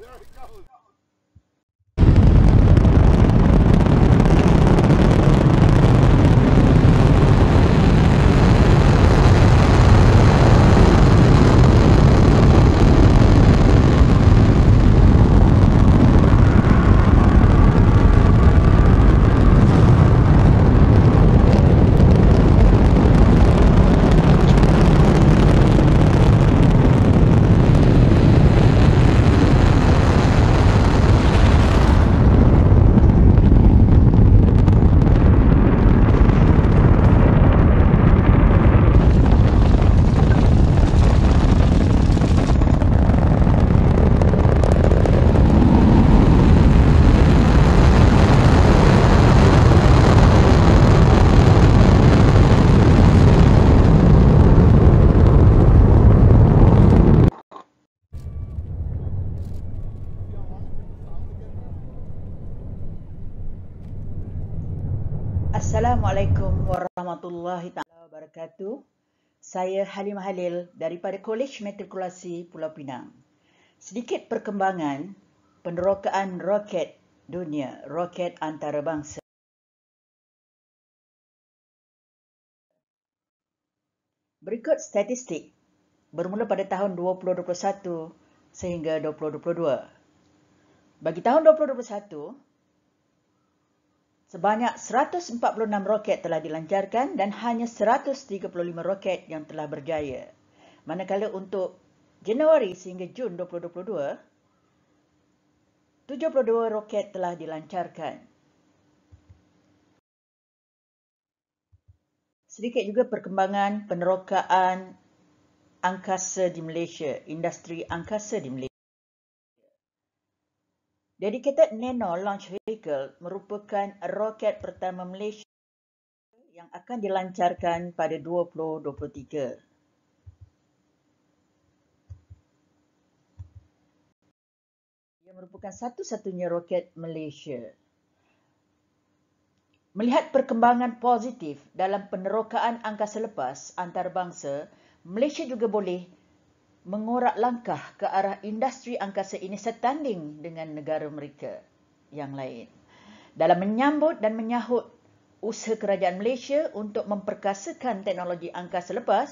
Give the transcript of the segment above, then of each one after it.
There it goes. Assalamualaikum warahmatullahi taala wabarakatuh. Saya Halimah Halil daripada Kolej Matrikulasi Pulau Pinang. Sedikit perkembangan penerokaan roket dunia, roket antarabangsa. Berikut statistik bermula pada tahun 2021 sehingga 2022. Bagi tahun 2021, Sebanyak 146 roket telah dilancarkan dan hanya 135 roket yang telah berjaya. Manakala untuk Januari sehingga Jun 2022, 72 roket telah dilancarkan. Sedikit juga perkembangan penerokaan angkasa di Malaysia, industri angkasa di Malaysia. Dedicated Nano Launch Vehicle merupakan roket pertama Malaysia yang akan dilancarkan pada 2023. Ia merupakan satu-satunya roket Malaysia. Melihat perkembangan positif dalam penerokaan angkasa lepas antarabangsa, Malaysia juga boleh mengorak langkah ke arah industri angkasa ini setanding dengan negara mereka yang lain. Dalam menyambut dan menyahut usaha kerajaan Malaysia untuk memperkasakan teknologi angkasa lepas,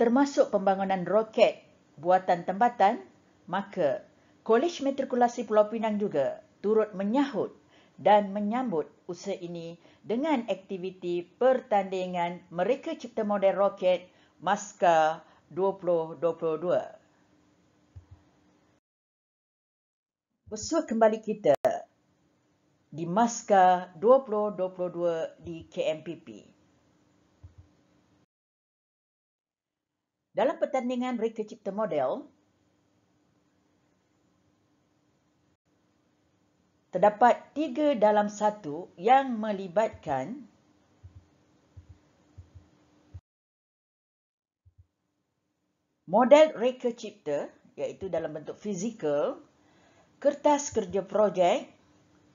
termasuk pembangunan roket buatan tempatan, maka Kolej Matrikulasi Pulau Pinang juga turut menyahut dan menyambut usaha ini dengan aktiviti pertandingan mereka cipta model roket maska 2022. Bersua kembali kita di Maska 2022 di KMPP. Dalam pertandingan mereka cipta model, terdapat tiga dalam satu yang melibatkan model reka cipta iaitu dalam bentuk fizikal, kertas kerja projek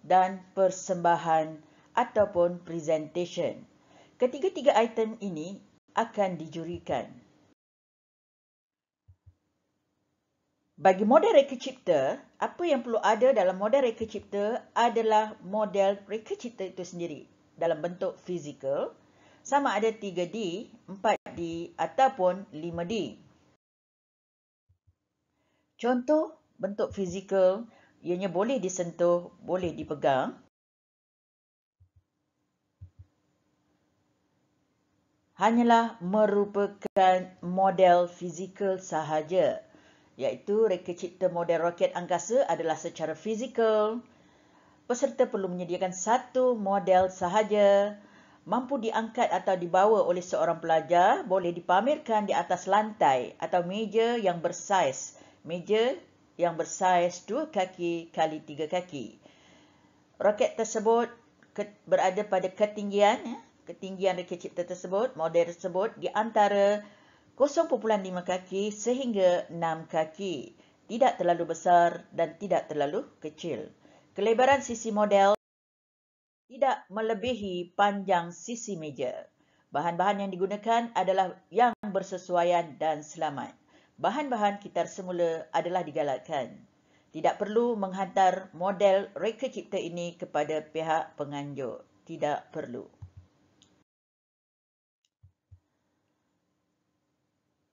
dan persembahan ataupun presentation. Ketiga-tiga item ini akan dijurikan. Bagi model reka cipta, apa yang perlu ada dalam model reka cipta adalah model reka cipta itu sendiri dalam bentuk fizikal sama ada 3D, 4D ataupun 5D. Contoh bentuk fizikal ianya boleh disentuh, boleh dipegang. Hanyalah merupakan model fizikal sahaja. Iaitu reka cipta model roket angkasa adalah secara fizikal. Peserta perlu menyediakan satu model sahaja. Mampu diangkat atau dibawa oleh seorang pelajar boleh dipamerkan di atas lantai atau meja yang bersaiz meja yang bersaiz 2 kaki x 3 kaki. Roket tersebut berada pada ketinggian, ya, ketinggian roket cipta tersebut, model tersebut di antara 0.5 kaki sehingga 6 kaki. Tidak terlalu besar dan tidak terlalu kecil. Kelebaran sisi model tidak melebihi panjang sisi meja. Bahan-bahan yang digunakan adalah yang bersesuaian dan selamat bahan-bahan kitar semula adalah digalakkan. Tidak perlu menghantar model reka cipta ini kepada pihak penganjur. Tidak perlu.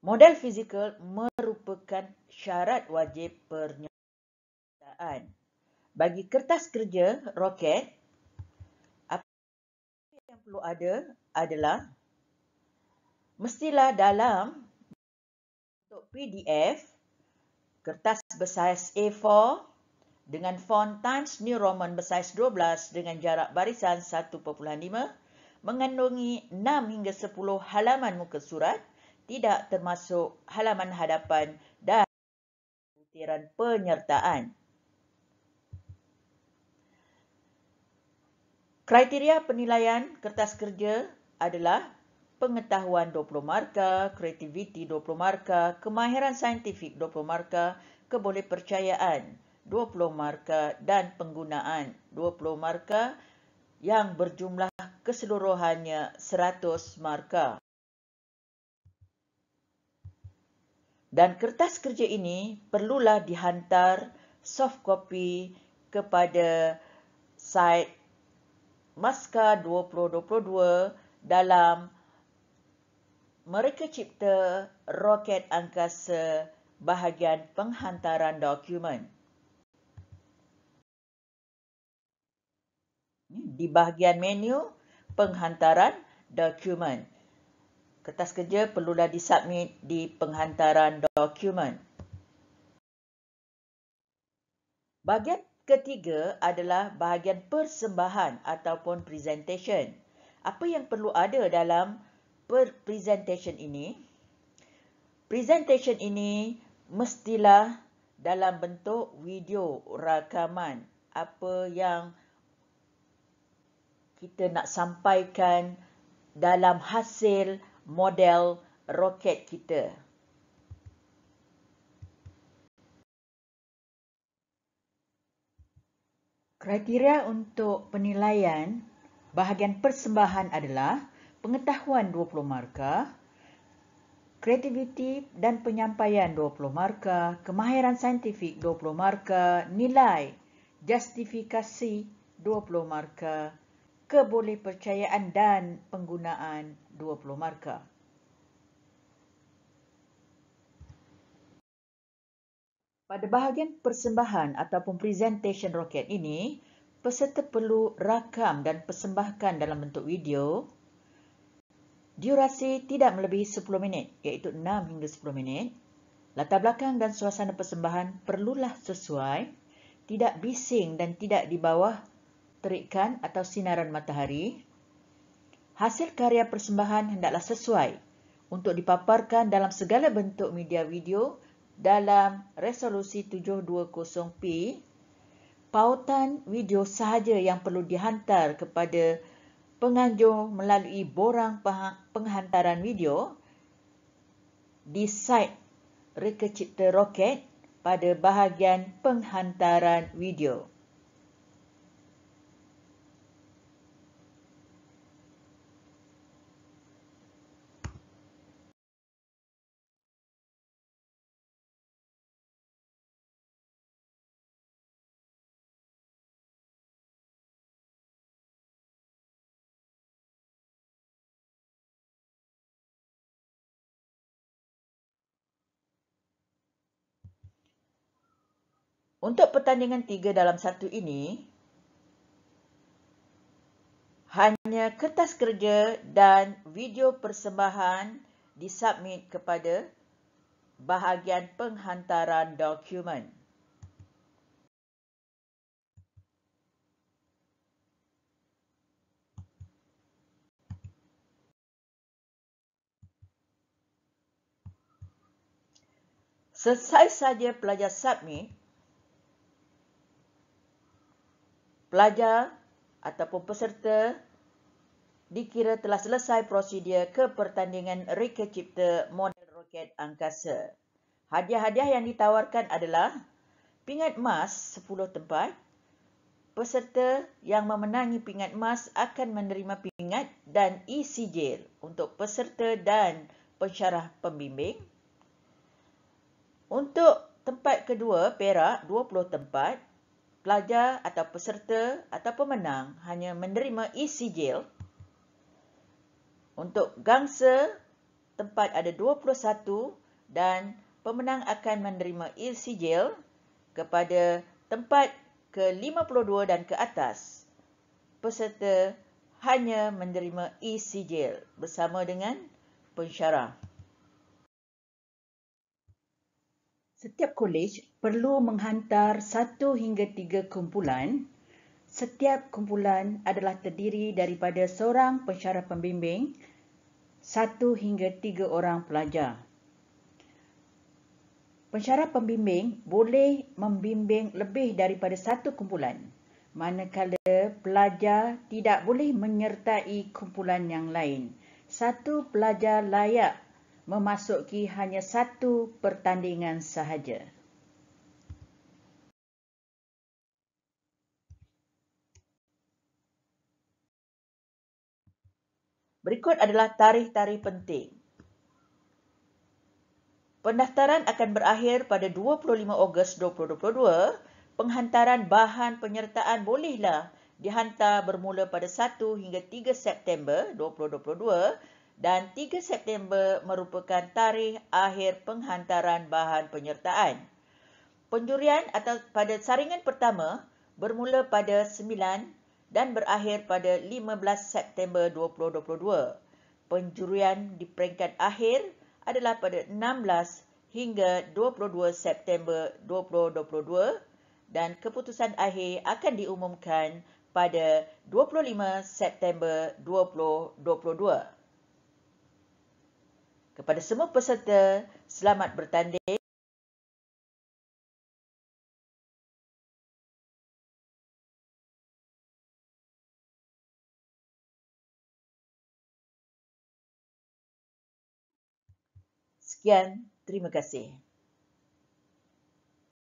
Model fizikal merupakan syarat wajib pernyataan. Bagi kertas kerja roket, apa yang perlu ada adalah mestilah dalam untuk PDF, kertas bersaiz A4 dengan font Times New Roman bersaiz 12 dengan jarak barisan 1.5 mengandungi 6 hingga 10 halaman muka surat tidak termasuk halaman hadapan dan butiran penyertaan. Kriteria penilaian kertas kerja adalah pengetahuan 20 markah, kreativiti 20 markah, kemahiran saintifik 20 markah, kebolehpercayaan 20 markah dan penggunaan 20 markah yang berjumlah keseluruhannya 100 markah. Dan kertas kerja ini perlulah dihantar soft copy kepada site Maska 2022 dalam mereka cipta roket angkasa bahagian penghantaran dokumen. Di bahagian menu penghantaran dokumen. Kertas kerja perlulah disubmit di penghantaran dokumen. Bahagian ketiga adalah bahagian persembahan ataupun presentation. Apa yang perlu ada dalam per presentation ini, presentation ini mestilah dalam bentuk video rakaman apa yang kita nak sampaikan dalam hasil model roket kita. Kriteria untuk penilaian bahagian persembahan adalah pengetahuan 20 markah, kreativiti dan penyampaian 20 markah, kemahiran saintifik 20 markah, nilai justifikasi 20 markah, kebolehpercayaan dan penggunaan 20 markah. Pada bahagian persembahan ataupun presentation roket ini, peserta perlu rakam dan persembahkan dalam bentuk video Durasi tidak melebihi 10 minit, iaitu 6 hingga 10 minit. Latar belakang dan suasana persembahan perlulah sesuai, tidak bising dan tidak di bawah terikan atau sinaran matahari. Hasil karya persembahan hendaklah sesuai untuk dipaparkan dalam segala bentuk media video dalam resolusi 720p. Pautan video sahaja yang perlu dihantar kepada penganjur melalui borang penghantaran video di site reka cipta roket pada bahagian penghantaran video. Untuk pertandingan tiga dalam satu ini, hanya kertas kerja dan video persembahan disubmit kepada bahagian penghantaran dokumen. Selesai saja pelajar submit, pelajar ataupun peserta dikira telah selesai prosedur pertandingan reka cipta model roket angkasa. Hadiah-hadiah yang ditawarkan adalah pingat emas 10 tempat. Peserta yang memenangi pingat emas akan menerima pingat dan isi sijil untuk peserta dan pensyarah pembimbing. Untuk tempat kedua, Perak 20 tempat, pelajar atau peserta atau pemenang hanya menerima e-sijil untuk gangsa tempat ada 21 dan pemenang akan menerima e-sijil kepada tempat ke-52 dan ke atas. Peserta hanya menerima e-sijil bersama dengan pensyarah. Setiap kolej perlu menghantar satu hingga tiga kumpulan. Setiap kumpulan adalah terdiri daripada seorang pensyarah pembimbing, satu hingga tiga orang pelajar. Pensyarah pembimbing boleh membimbing lebih daripada satu kumpulan, manakala pelajar tidak boleh menyertai kumpulan yang lain. Satu pelajar layak memasuki hanya satu pertandingan sahaja. Berikut adalah tarikh-tarikh penting. Pendaftaran akan berakhir pada 25 Ogos 2022. Penghantaran bahan penyertaan bolehlah dihantar bermula pada 1 hingga 3 September 2022 dan 3 September merupakan tarikh akhir penghantaran bahan penyertaan. Penjurian atau pada saringan pertama bermula pada 9 dan berakhir pada 15 September 2022. Penjurian di peringkat akhir adalah pada 16 hingga 22 September 2022 dan keputusan akhir akan diumumkan pada 25 September 2022. Kepada semua peserta, selamat bertanding. Sekian, terima kasih.